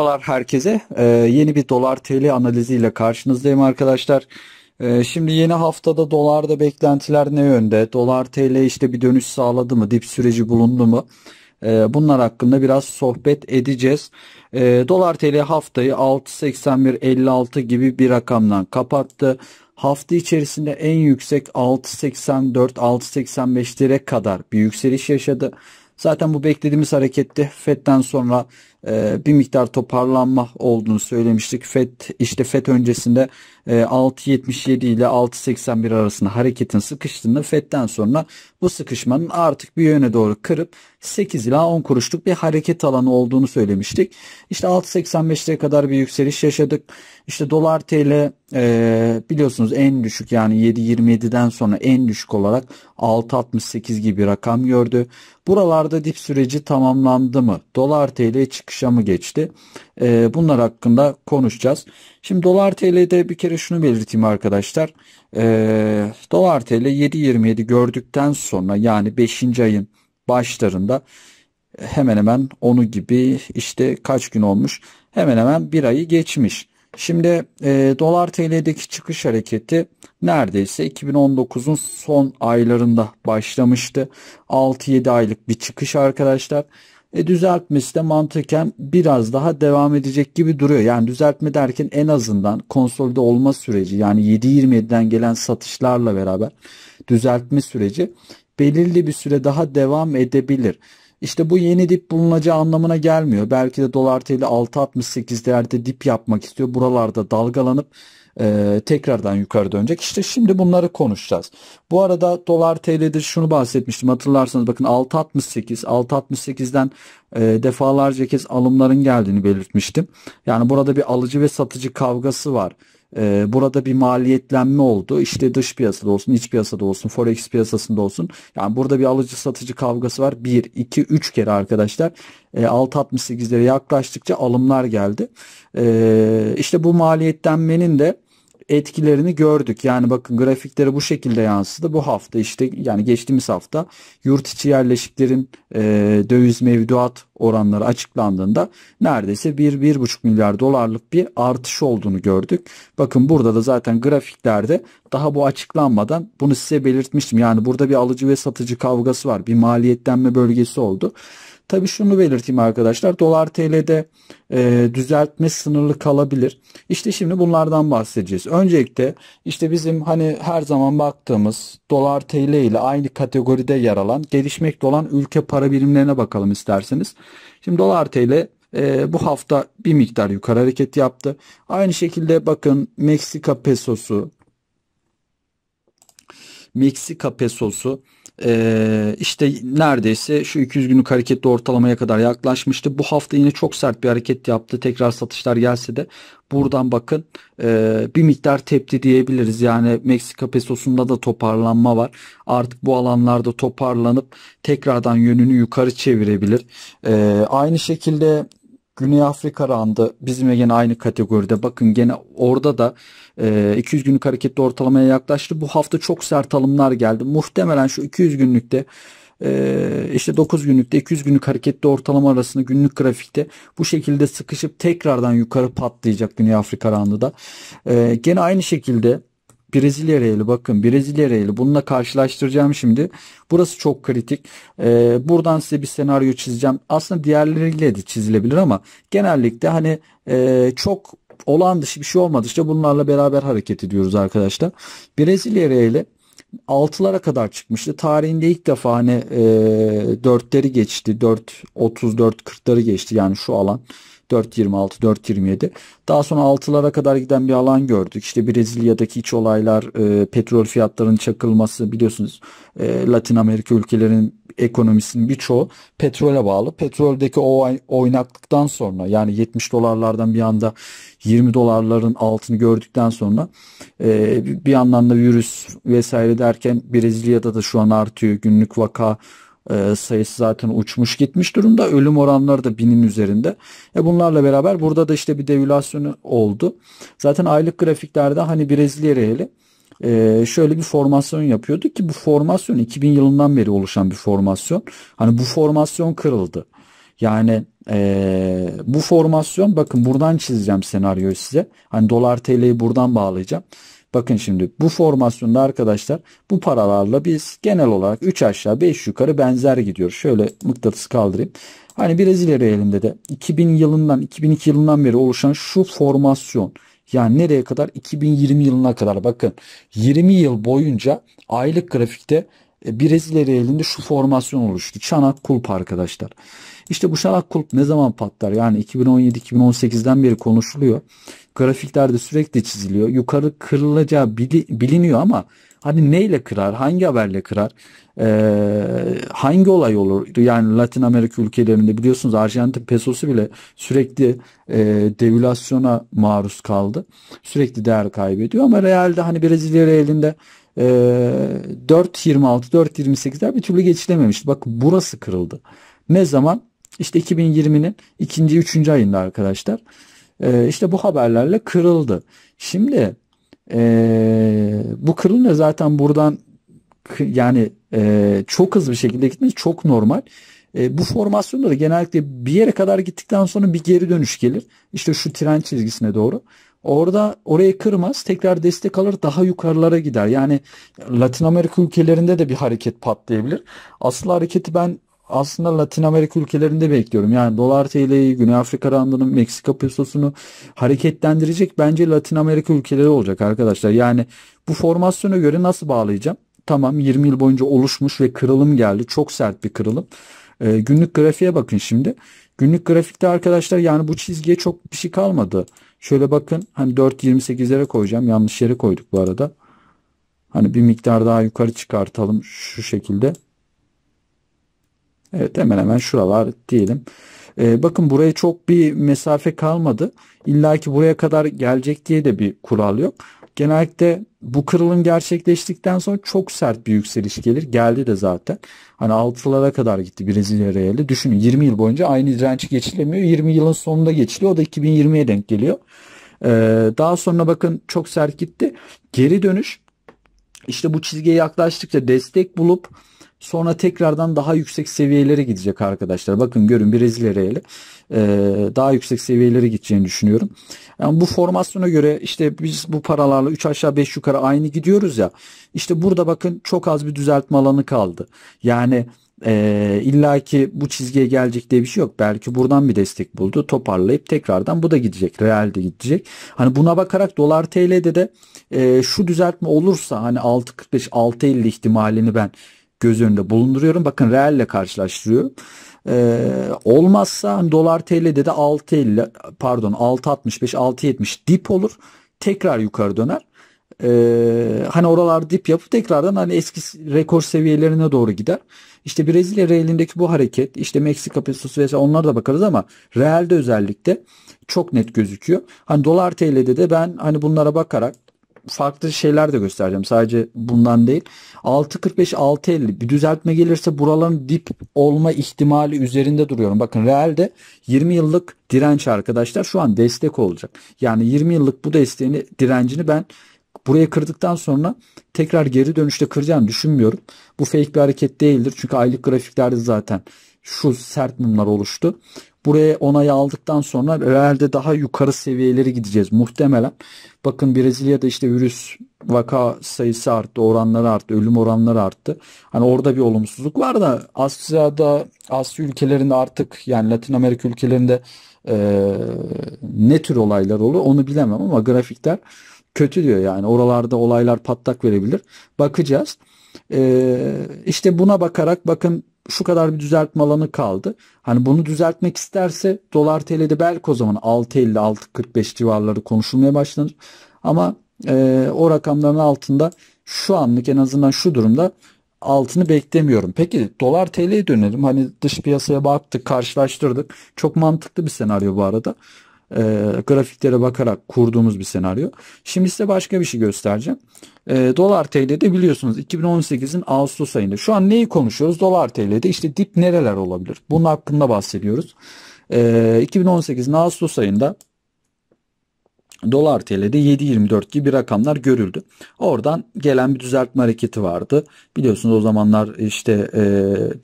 Merhabalar herkese. Ee, yeni bir dolar TL analiziyle karşınızdayım arkadaşlar. Ee, şimdi yeni haftada dolarda beklentiler ne yönde? Dolar TL işte bir dönüş sağladı mı? Dip süreci bulundu mu? Ee, bunlar hakkında biraz sohbet edeceğiz. Ee, dolar TL haftayı 6.81.56 gibi bir rakamdan kapattı. Hafta içerisinde en yüksek 6.84-6.85'lere kadar bir yükseliş yaşadı. Zaten bu beklediğimiz hareketti. FED'den sonra ee, bir miktar toparlanma olduğunu söylemiştik. FED işte FED öncesinde 6.77 e, ile 6.81 arasında hareketin sıkıştığını FED'den sonra bu sıkışmanın artık bir yöne doğru kırıp 8 ila 10 kuruşluk bir hareket alanı olduğunu söylemiştik. İşte 6.85'lere kadar bir yükseliş yaşadık. İşte dolar TL e, biliyorsunuz en düşük yani 7.27'den sonra en düşük olarak 6.68 gibi rakam gördü. Buralarda dip süreci tamamlandı mı? Dolar TL çık çıkışa mı geçti? E, bunlar hakkında konuşacağız. Şimdi dolar TL'de bir kere şunu belirteyim arkadaşlar. E, dolar TL 7.27 gördükten sonra yani 5. ayın başlarında hemen hemen onu gibi işte kaç gün olmuş? Hemen hemen bir ayı geçmiş. Şimdi e, dolar TL'deki çıkış hareketi neredeyse 2019'un son aylarında başlamıştı. 6-7 aylık bir çıkış arkadaşlar. E, düzeltmesi de mantıken biraz daha devam edecek gibi duruyor. Yani düzeltme derken en azından konsolide olma süreci yani 7.27'den gelen satışlarla beraber düzeltme süreci belirli bir süre daha devam edebilir. İşte bu yeni dip bulunacağı anlamına gelmiyor. Belki de dolar TL 6.68 değerde dip yapmak istiyor. Buralarda dalgalanıp e, tekrardan yukarı dönecek. İşte şimdi bunları konuşacağız. Bu arada dolar TL'dir şunu bahsetmiştim hatırlarsanız bakın 6.68 6.68'den e, defalarca kez alımların geldiğini belirtmiştim. Yani burada bir alıcı ve satıcı kavgası var. Ee, burada bir maliyetlenme oldu. İşte dış piyasada olsun, iç piyasada olsun, forex piyasasında olsun. Yani burada bir alıcı satıcı kavgası var. 1, 2, 3 kere arkadaşlar e, ee, 6.68'lere yaklaştıkça alımlar geldi. Ee, işte bu maliyetlenmenin de etkilerini gördük. Yani bakın grafikleri bu şekilde yansıdı. Bu hafta işte yani geçtiğimiz hafta yurt içi yerleşiklerin e, döviz mevduat oranları açıklandığında neredeyse 1-1,5 milyar dolarlık bir artış olduğunu gördük. Bakın burada da zaten grafiklerde daha bu açıklanmadan bunu size belirtmiştim. Yani burada bir alıcı ve satıcı kavgası var. Bir maliyetlenme bölgesi oldu. Tabi şunu belirteyim arkadaşlar. Dolar TL'de e, düzeltme sınırlı kalabilir. İşte şimdi bunlardan bahsedeceğiz. Öncelikle işte bizim hani her zaman baktığımız dolar TL ile aynı kategoride yer alan gelişmekte olan ülke para birimlerine bakalım isterseniz. Şimdi dolar TL e, bu hafta bir miktar yukarı hareket yaptı. Aynı şekilde bakın Meksika pesosu, Meksika pesosu e, işte neredeyse şu 200 günlük hareketli ortalamaya kadar yaklaşmıştı. Bu hafta yine çok sert bir hareket yaptı. Tekrar satışlar gelse de buradan bakın e, bir miktar tepti diyebiliriz. Yani Meksika pesosunda da toparlanma var. Artık bu alanlarda toparlanıp tekrardan yönünü yukarı çevirebilir. E, aynı şekilde Güney Afrika randa bizimle yine aynı kategoride. Bakın gene orada da e, 200 günlük hareketli ortalamaya yaklaştı. Bu hafta çok sert alımlar geldi. Muhtemelen şu 200 günlükte ee, işte 9 günlükte 200 günlük hareketli ortalama arasında günlük grafikte bu şekilde sıkışıp tekrardan yukarı patlayacak Güney Afrika randında. Ee, gene aynı şekilde Brezilya Reali bakın Brezilya Reali bununla karşılaştıracağım şimdi. Burası çok kritik. Ee, buradan size bir senaryo çizeceğim. Aslında diğerleriyle de çizilebilir ama genellikle hani e, çok olan dışı bir şey olmadı. İşte bunlarla beraber hareket ediyoruz arkadaşlar. Brezilya Reali altılara kadar çıkmıştı. Tarihinde ilk defa hani e, 4'leri geçti. 4 30 4 40'ları geçti yani şu alan. 4.26, 4.27. Daha sonra 6'lara kadar giden bir alan gördük. İşte Brezilya'daki iç olaylar, e, petrol fiyatlarının çakılması biliyorsunuz e, Latin Amerika ülkelerinin ekonomisinin birçoğu petrole bağlı. Petroldeki o oynaklıktan sonra yani 70 dolarlardan bir anda 20 dolarların altını gördükten sonra e, bir yandan da virüs vesaire derken Brezilya'da da şu an artıyor. Günlük vaka e, sayısı zaten uçmuş gitmiş durumda. Ölüm oranları da binin üzerinde. E bunlarla beraber burada da işte bir devülasyon oldu. Zaten aylık grafiklerde hani Brezilya reali e, şöyle bir formasyon yapıyordu ki bu formasyon 2000 yılından beri oluşan bir formasyon. Hani bu formasyon kırıldı. Yani e, bu formasyon bakın buradan çizeceğim senaryoyu size. Hani dolar TL'yi buradan bağlayacağım. Bakın şimdi bu formasyonda arkadaşlar bu paralarla biz genel olarak 3 aşağı 5 yukarı benzer gidiyoruz. Şöyle mıknatısı kaldırayım. Hani Brezilya elinde de 2000 yılından 2002 yılından beri oluşan şu formasyon yani nereye kadar 2020 yılına kadar bakın 20 yıl boyunca aylık grafikte e, Brezilya elinde şu formasyon oluştu. Çanak kulp arkadaşlar. İşte bu şarak kulp ne zaman patlar? Yani 2017-2018'den beri konuşuluyor. Grafiklerde sürekli çiziliyor. Yukarı kırılacağı biliniyor ama hani neyle kırar? Hangi haberle kırar? Ee, hangi olay olur? Yani Latin Amerika ülkelerinde biliyorsunuz Arjantin pesosu bile sürekli e, devülasyona maruz kaldı. Sürekli değer kaybediyor ama realde hani Brezilya realinde e, 4.26 4.28'ler bir türlü geçilememişti. Bak burası kırıldı. Ne zaman? İşte 2020'nin ikinci, üçüncü ayında arkadaşlar. E, işte bu haberlerle kırıldı. Şimdi e, bu kırılma zaten buradan yani e, çok hızlı bir şekilde gitmesi çok normal. E, bu formasyonda da genellikle bir yere kadar gittikten sonra bir geri dönüş gelir. İşte şu tren çizgisine doğru. Orada orayı kırmaz, tekrar destek alır, daha yukarılara gider. Yani Latin Amerika ülkelerinde de bir hareket patlayabilir. Asıl hareketi ben aslında Latin Amerika ülkelerinde bekliyorum. Yani dolar TL'yi, Güney Afrika randını, Meksika pesosunu hareketlendirecek bence Latin Amerika ülkeleri olacak arkadaşlar. Yani bu formasyona göre nasıl bağlayacağım? Tamam 20 yıl boyunca oluşmuş ve kırılım geldi. Çok sert bir kırılım. Ee, günlük grafiğe bakın şimdi. Günlük grafikte arkadaşlar yani bu çizgiye çok bir şey kalmadı. Şöyle bakın hani 4.28'lere koyacağım. Yanlış yere koyduk bu arada. Hani bir miktar daha yukarı çıkartalım şu şekilde. Evet hemen hemen şuralar diyelim. Ee, bakın buraya çok bir mesafe kalmadı. İlla ki buraya kadar gelecek diye de bir kural yok. Genellikle bu kırılım gerçekleştikten sonra çok sert bir yükseliş gelir. Geldi de zaten. Hani altılara kadar gitti Brezilya reali. Düşünün 20 yıl boyunca aynı direnç geçilemiyor. 20 yılın sonunda geçiliyor. O da 2020'ye denk geliyor. Ee, daha sonra bakın çok sert gitti. Geri dönüş. İşte bu çizgiye yaklaştıkça destek bulup Sonra tekrardan daha yüksek seviyelere gidecek arkadaşlar. Bakın görün Brezilya reali e, daha yüksek seviyelere gideceğini düşünüyorum. Yani bu formasyona göre işte biz bu paralarla 3 aşağı 5 yukarı aynı gidiyoruz ya. İşte burada bakın çok az bir düzeltme alanı kaldı. Yani e, illa bu çizgiye gelecek diye bir şey yok. Belki buradan bir destek buldu. Toparlayıp tekrardan bu da gidecek. Real de gidecek. Hani buna bakarak dolar TL'de de e, şu düzeltme olursa hani 6.45 6.50 ihtimalini ben göz önünde bulunduruyorum. Bakın reel ile karşılaştırıyorum. Ee, olmazsa hani dolar TL'de de 6.50 pardon 6.65 6.70 dip olur. Tekrar yukarı döner. Ee, hani oralar dip yapıp tekrardan hani eski rekor seviyelerine doğru gider. İşte Brezilya reelindeki bu hareket, işte Meksika pesosu vs. onlara da bakarız ama Real'de özellikle çok net gözüküyor. Hani dolar TL'de de ben hani bunlara bakarak farklı şeyler de göstereceğim. Sadece bundan değil. 6.45-6.50 bir düzeltme gelirse buraların dip olma ihtimali üzerinde duruyorum. Bakın realde 20 yıllık direnç arkadaşlar şu an destek olacak. Yani 20 yıllık bu desteğini direncini ben buraya kırdıktan sonra tekrar geri dönüşte kıracağını düşünmüyorum. Bu fake bir hareket değildir. Çünkü aylık grafiklerde zaten şu sert mumlar oluştu. Buraya onayı aldıktan sonra herhalde daha yukarı seviyeleri gideceğiz muhtemelen. Bakın Brezilya'da işte virüs vaka sayısı arttı, oranları arttı, ölüm oranları arttı. Hani orada bir olumsuzluk var da Asya'da, Asya ülkelerinde artık yani Latin Amerika ülkelerinde e, ne tür olaylar olur onu bilemem ama grafikler kötü diyor yani oralarda olaylar patlak verebilir. Bakacağız. Ee, işte buna bakarak bakın şu kadar bir düzeltme alanı kaldı. Hani bunu düzeltmek isterse dolar TL'de belki o zaman 6.50-6.45 civarları konuşulmaya başlanır. Ama e, o rakamların altında şu anlık en azından şu durumda altını beklemiyorum. Peki dolar TL'ye dönelim. Hani dış piyasaya baktık, karşılaştırdık. Çok mantıklı bir senaryo bu arada e, grafiklere bakarak kurduğumuz bir senaryo. Şimdi size başka bir şey göstereceğim. E, dolar TL'de biliyorsunuz 2018'in Ağustos ayında. Şu an neyi konuşuyoruz? Dolar TL'de işte dip nereler olabilir? Bunun hakkında bahsediyoruz. E, ee, 2018'in Ağustos ayında Dolar TL'de 7.24 gibi bir rakamlar görüldü. Oradan gelen bir düzeltme hareketi vardı. Biliyorsunuz o zamanlar işte e,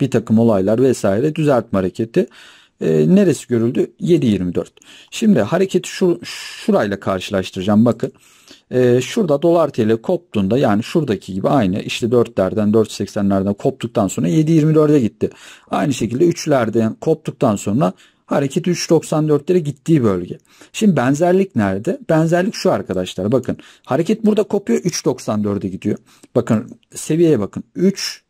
bir takım olaylar vesaire düzeltme hareketi. E, neresi görüldü? 7.24. Şimdi hareketi şu, şurayla karşılaştıracağım. Bakın e, şurada dolar tl koptuğunda yani şuradaki gibi aynı işte 4'lerden 4.80'lerden koptuktan sonra 7.24'e gitti. Aynı şekilde 3'lerden koptuktan sonra hareket 3.94'lere gittiği bölge. Şimdi benzerlik nerede? Benzerlik şu arkadaşlar bakın hareket burada kopuyor 3.94'e gidiyor. Bakın seviyeye bakın 3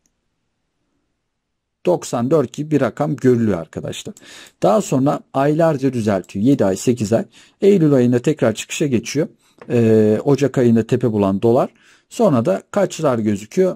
94 gibi bir rakam görülüyor arkadaşlar. Daha sonra aylarca düzeltiyor. 7 ay 8 ay. Eylül ayında tekrar çıkışa geçiyor. Ee, Ocak ayında tepe bulan dolar. Sonra da kaçlar gözüküyor?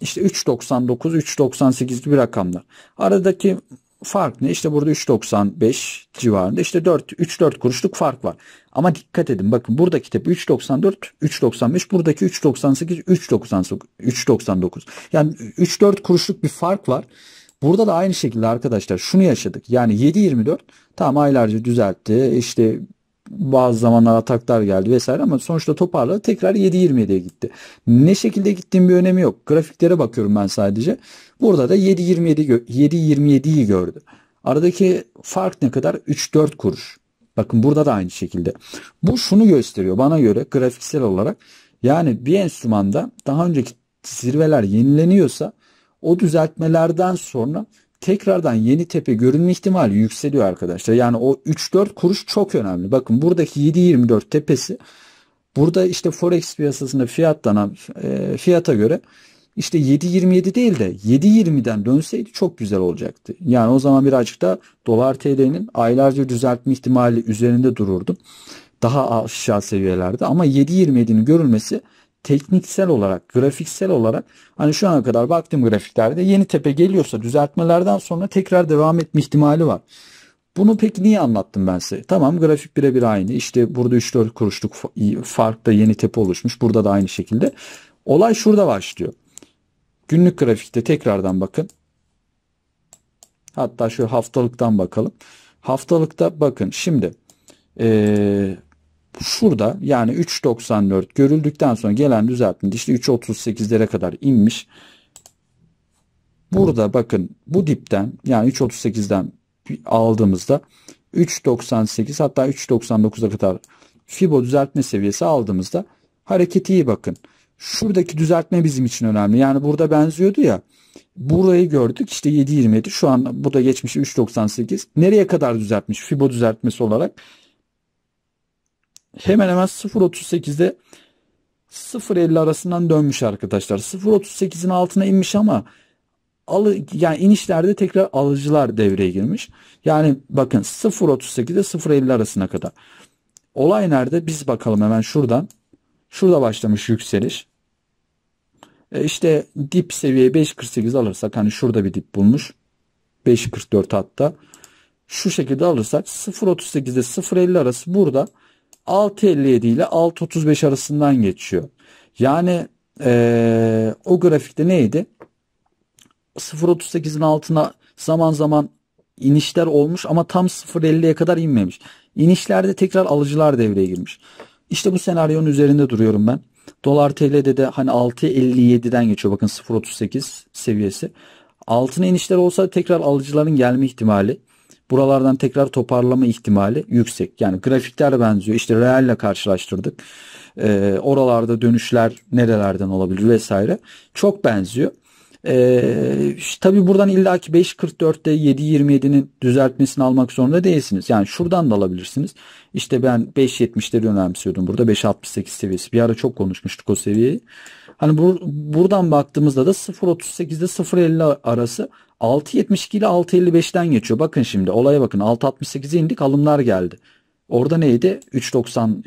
İşte 3.99, 3.98 gibi rakamlar. Aradaki fark ne? İşte burada 3.95 civarında işte 4 3-4 kuruşluk fark var. Ama dikkat edin bakın buradaki tepe 3.94, 3.95, buradaki 3.98, 3.99. Yani 3-4 kuruşluk bir fark var. Burada da aynı şekilde arkadaşlar şunu yaşadık. Yani 7-24 tam aylarca düzeltti. İşte bazı zamanlar ataklar geldi vesaire ama sonuçta toparladı. Tekrar 7.27'ye gitti. Ne şekilde gittiğim bir önemi yok. Grafiklere bakıyorum ben sadece. Burada da 7.27 7.27'yi gördü. Aradaki fark ne kadar? 3-4 kuruş. Bakın burada da aynı şekilde. Bu şunu gösteriyor bana göre grafiksel olarak. Yani bir enstrümanda daha önceki zirveler yenileniyorsa o düzeltmelerden sonra tekrardan yeni tepe görünme ihtimali yükseliyor arkadaşlar. Yani o 3-4 kuruş çok önemli. Bakın buradaki 7.24 tepesi burada işte forex piyasasında fiyatlanan e, fiyata göre işte 7.27 değil de 7.20'den dönseydi çok güzel olacaktı. Yani o zaman birazcık da dolar TL'nin aylarca düzeltme ihtimali üzerinde dururdu. Daha aşağı seviyelerde ama 7.27'nin görülmesi tekniksel olarak, grafiksel olarak hani şu ana kadar baktığım grafiklerde yeni tepe geliyorsa düzeltmelerden sonra tekrar devam etme ihtimali var. Bunu peki niye anlattım ben size? Tamam grafik birebir aynı. İşte burada 3-4 kuruşluk farkta yeni tepe oluşmuş. Burada da aynı şekilde. Olay şurada başlıyor. Günlük grafikte tekrardan bakın. Hatta şu haftalıktan bakalım. Haftalıkta bakın şimdi ee, şurada yani 3.94 görüldükten sonra gelen düzeltme işte 3.38'lere kadar inmiş. Burada bakın bu dipten yani 3.38'den aldığımızda 3.98 hatta 3.99'a kadar Fibo düzeltme seviyesi aldığımızda hareketi iyi bakın. Şuradaki düzeltme bizim için önemli. Yani burada benziyordu ya. Burayı gördük işte 7.27 şu an bu da geçmiş 3.98. Nereye kadar düzeltmiş Fibo düzeltmesi olarak? hemen hemen 0.38'de 0.50 arasından dönmüş arkadaşlar. 0.38'in altına inmiş ama alı yani inişlerde tekrar alıcılar devreye girmiş. Yani bakın 0.38'de 0.50 arasına kadar. Olay nerede? Biz bakalım hemen şuradan. Şurada başlamış yükseliş. E işte dip seviye 5.48 alırsak hani şurada bir dip bulmuş. 5.44 hatta. Şu şekilde alırsak 0.38'de 0.50 arası burada 6.57 ile 6.35 arasından geçiyor. Yani e, o grafikte neydi? 0.38'in altına zaman zaman inişler olmuş ama tam 0.50'ye kadar inmemiş. İnişlerde tekrar alıcılar devreye girmiş. İşte bu senaryonun üzerinde duruyorum ben. Dolar TL'de de hani 6.57'den geçiyor bakın 0.38 seviyesi. Altına inişler olsa tekrar alıcıların gelme ihtimali. Buralardan tekrar toparlama ihtimali yüksek. Yani grafikler benziyor. İşte Real ile karşılaştırdık. E, oralarda dönüşler nerelerden olabilir vesaire. Çok benziyor. Ee, tabii buradan illaki 5.44'te 7.27'nin düzeltmesini almak zorunda değilsiniz. Yani şuradan da alabilirsiniz. İşte ben 5.70'leri önemsiyordum burada. 5.68 seviyesi. Bir ara çok konuşmuştuk o seviyeyi. Hani bu, buradan baktığımızda da 0.38'de 0.50 arası 6.72 ile 6.55'ten geçiyor. Bakın şimdi olaya bakın 6.68'e indik alımlar geldi. Orada neydi? 3.90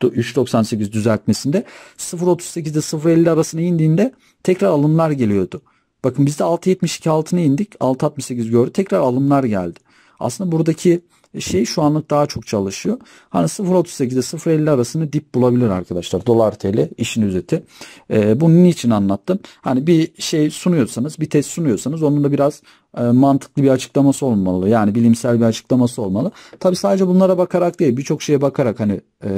3.98 düzeltmesinde 0.38'de 0.50 arasına indiğinde tekrar alımlar geliyordu. Bakın biz de 6.72 altına indik. 6.68 gördü. Tekrar alımlar geldi. Aslında buradaki şey şu anlık daha çok çalışıyor. Hani 0.38 ile 0.50 arasında dip bulabilir arkadaşlar. Dolar TL işin özeti. E, bunu niçin anlattım? Hani bir şey sunuyorsanız bir test sunuyorsanız onun da biraz e, mantıklı bir açıklaması olmalı. Yani bilimsel bir açıklaması olmalı. Tabi sadece bunlara bakarak değil birçok şeye bakarak hani e,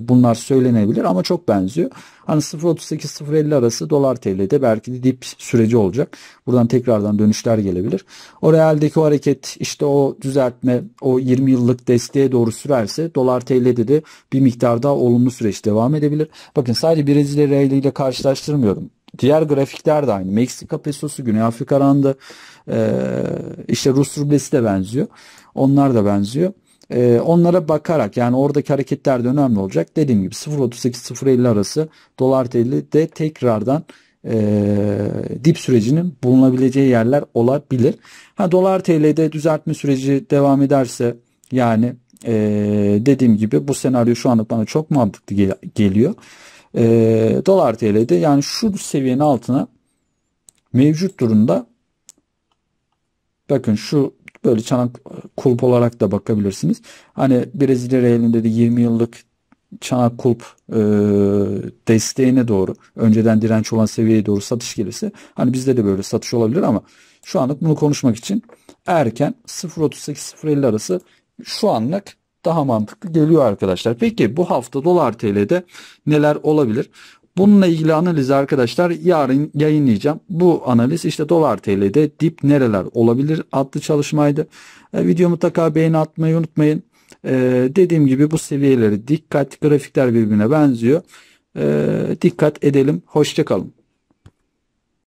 bunlar söylenebilir ama çok benziyor. Hani 0.38-0.50 arası dolar TL'de belki de dip süreci olacak. Buradan tekrardan dönüşler gelebilir. O realdeki o hareket işte o düzeltme o 20 yıllık desteğe doğru sürerse dolar TL'de de bir miktar daha olumlu süreç devam edebilir. Bakın sadece Brezilya reali ile karşılaştırmıyorum. Diğer grafikler de aynı. Meksika pesosu, Güney Afrika randı, e, işte Rus rublesi de benziyor. Onlar da benziyor. E, onlara bakarak yani oradaki hareketler de önemli olacak. Dediğim gibi 0.38-0.50 arası dolar TL de tekrardan e, dip sürecinin bulunabileceği yerler olabilir. Ha dolar TL'de düzeltme süreci devam ederse yani e, dediğim gibi bu senaryo şu anlık bana çok mantıklı gel- geliyor e, dolar TL'de yani şu seviyenin altına mevcut durumda bakın şu böyle çanak kulp olarak da bakabilirsiniz. Hani Brezilya realinde de 20 yıllık çanak kulp e, desteğine doğru önceden direnç olan seviyeye doğru satış gelirse hani bizde de böyle satış olabilir ama şu anlık bunu konuşmak için erken 0.38-0.50 arası şu anlık daha mantıklı geliyor arkadaşlar. Peki bu hafta dolar TL'de neler olabilir? Bununla ilgili analizi arkadaşlar yarın yayınlayacağım. Bu analiz işte dolar TL'de dip nereler olabilir adlı çalışmaydı. E, video mutlaka beğeni atmayı unutmayın. E, dediğim gibi bu seviyeleri dikkat grafikler birbirine benziyor. E, dikkat edelim. Hoşçakalın.